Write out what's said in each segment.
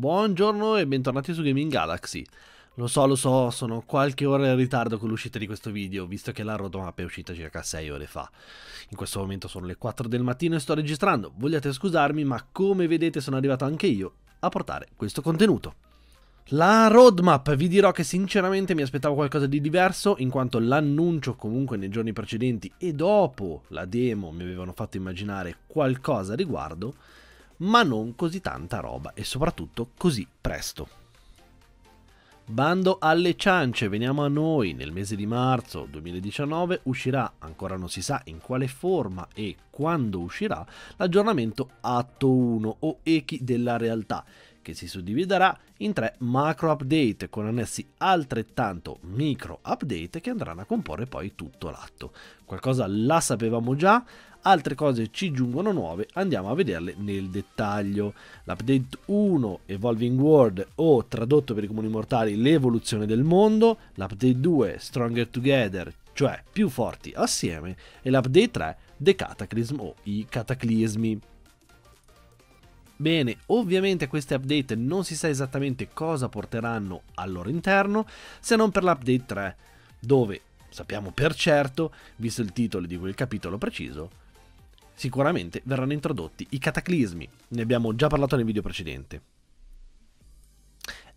Buongiorno e bentornati su Gaming Galaxy. Lo so, lo so, sono qualche ora in ritardo con l'uscita di questo video, visto che la roadmap è uscita circa 6 ore fa. In questo momento sono le 4 del mattino e sto registrando, vogliate scusarmi, ma come vedete sono arrivato anche io a portare questo contenuto. La roadmap, vi dirò che sinceramente mi aspettavo qualcosa di diverso, in quanto l'annuncio comunque nei giorni precedenti e dopo la demo mi avevano fatto immaginare qualcosa a riguardo, ma non così tanta roba e soprattutto così presto. Bando alle ciance, veniamo a noi. Nel mese di marzo 2019 uscirà, ancora non si sa in quale forma e quando uscirà, l'aggiornamento Atto 1 o Echi della realtà che si suddividerà in tre macro update con annessi altrettanto micro update che andranno a comporre poi tutto l'atto. Qualcosa la sapevamo già, altre cose ci giungono nuove, andiamo a vederle nel dettaglio. L'update 1 Evolving World o tradotto per i comuni mortali l'evoluzione del mondo, l'update 2 Stronger Together, cioè più forti assieme, e l'update 3 The Cataclysm o i cataclismi. Bene, ovviamente queste update non si sa esattamente cosa porteranno al loro interno, se non per l'update 3, dove sappiamo per certo, visto il titolo di quel capitolo preciso, sicuramente verranno introdotti i cataclismi, ne abbiamo già parlato nel video precedente.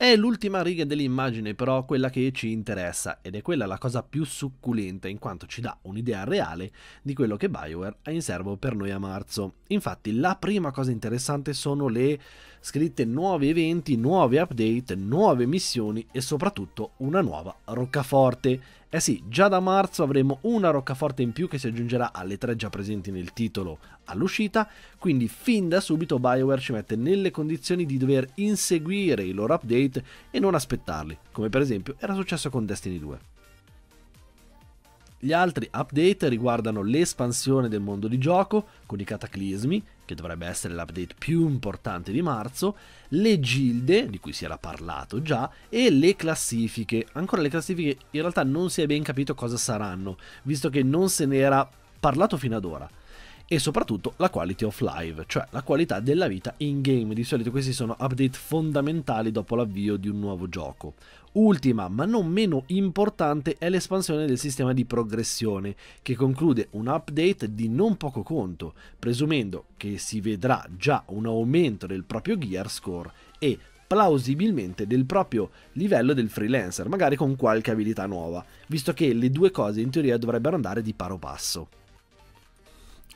È l'ultima riga dell'immagine però quella che ci interessa ed è quella la cosa più succulenta in quanto ci dà un'idea reale di quello che BioWare ha in serbo per noi a marzo. Infatti la prima cosa interessante sono le scritte nuovi eventi, nuove update, nuove missioni e soprattutto una nuova roccaforte. Eh sì, già da marzo avremo una roccaforte in più che si aggiungerà alle tre già presenti nel titolo all'uscita, quindi fin da subito BioWare ci mette nelle condizioni di dover inseguire i loro update e non aspettarli, come per esempio era successo con Destiny 2. Gli altri update riguardano l'espansione del mondo di gioco con i cataclismi, che dovrebbe essere l'update più importante di marzo, le gilde, di cui si era parlato già, e le classifiche. Ancora le classifiche in realtà non si è ben capito cosa saranno, visto che non se n'era parlato fino ad ora e soprattutto la quality of life, cioè la qualità della vita in game. Di solito questi sono update fondamentali dopo l'avvio di un nuovo gioco. Ultima, ma non meno importante, è l'espansione del sistema di progressione, che conclude un update di non poco conto, presumendo che si vedrà già un aumento del proprio gear score e plausibilmente del proprio livello del freelancer, magari con qualche abilità nuova, visto che le due cose in teoria dovrebbero andare di paro passo.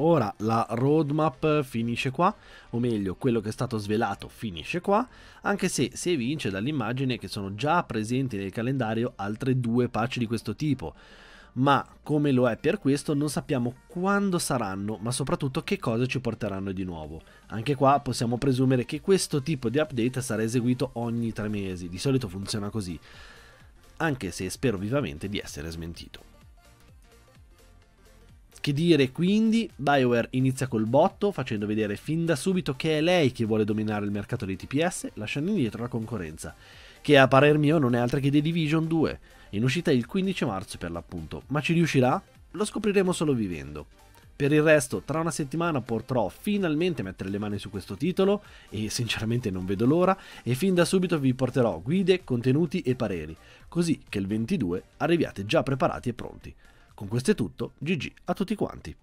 Ora la roadmap finisce qua, o meglio quello che è stato svelato finisce qua, anche se si evince dall'immagine che sono già presenti nel calendario altre due patch di questo tipo. Ma come lo è per questo non sappiamo quando saranno, ma soprattutto che cosa ci porteranno di nuovo. Anche qua possiamo presumere che questo tipo di update sarà eseguito ogni tre mesi, di solito funziona così, anche se spero vivamente di essere smentito. Che dire quindi, BioWare inizia col botto facendo vedere fin da subito che è lei che vuole dominare il mercato dei TPS, lasciando indietro la concorrenza, che a parer mio non è altra che The Division 2, in uscita il 15 marzo per l'appunto, ma ci riuscirà? Lo scopriremo solo vivendo. Per il resto, tra una settimana potrò finalmente mettere le mani su questo titolo e sinceramente non vedo l'ora e fin da subito vi porterò guide, contenuti e pareri, così che il 22 arriviate già preparati e pronti. Con questo è tutto, GG a tutti quanti.